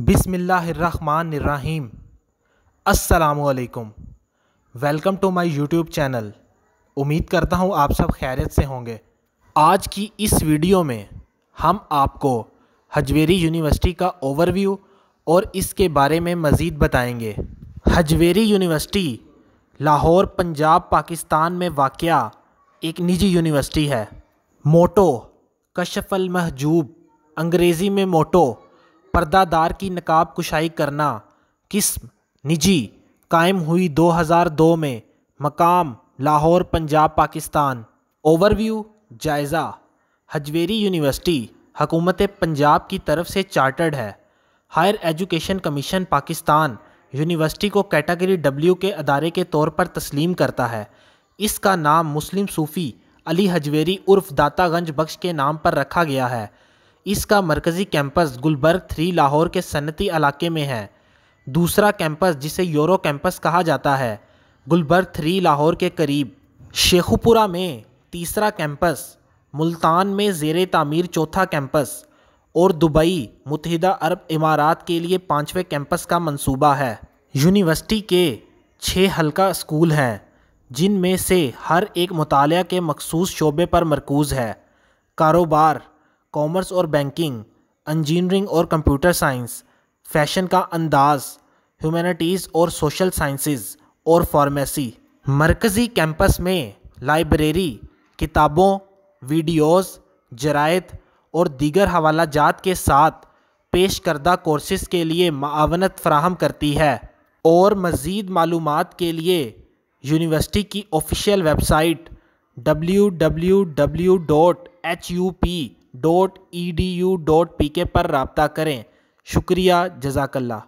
बिसमीम असलकुम welcome to my YouTube channel उम्मीद करता हूँ आप सब खैरियत से होंगे आज की इस वीडियो में हम आपको हजवेरी यूनिवर्सिटी का ओवरव्यू और इसके बारे में मज़ीद बताएंगे हजवेरी यूनिवर्सिटी लाहौर पंजाब पाकिस्तान में वाक़ एक निजी यूनिवर्सिटी है मोटो कशफ़ल महजूब अंग्रेज़ी में मोटो पर्दादार की नकाब कुशाई करना किस्म निजी कायम हुई 2002 में मकाम लाहौर पंजाब पाकिस्तान ओवरव्यू जायज़ा हजवेरी यूनिवर्सिटी हकूमत पंजाब की तरफ से चार्टर्ड है higher education commission Pakistan university को कैटेगरी डब्ल्यू के अदारे के तौर पर तस्लीम करता है इसका नाम मुस्लिम सूफ़ी अली हजवेरी उर्फ दातागंज बख्श के नाम पर रखा गया है इसका मरकज़ी कैंपस गुलबर्ग थ्री लाहौर के सनती इलाके में है दूसरा कैंपस जिसे यूरो कैंपस कहा जाता है गुलबर्ग थ्री लाहौर के करीब शेखुपुरा में तीसरा कैंपस मुल्तान में जेर तामीर चौथा कैंपस और दुबई मुतहदा अरब इमारात के लिए पाँचवें कैंपस का मंसूबा है यूनिवर्सिटी के छः हल्का स्कूल हैं जिनमें से हर एक मुताल के मखसूस शोबे पर मरकूज़ है कारोबार कॉमर्स और बैंकिंग इंजीनियरिंग और कंप्यूटर साइंस फैशन का अंदाज ह्यूमैनिटीज़ और सोशल साइंसेज और फार्मेसी मरकज़ी कैंपस में लाइब्रेरी किताबों वीडियोस, जरायत और दीगर हवाला जात के साथ पेश करदा कोर्सेज़ के लिए मावनत फ्राहम करती है और मज़ीद मालूम के लिए यूनिवर्सिटी की official website W W W dot H U P dot E D U dot P K पर रबता करें शुक्रिया जजाकल्ला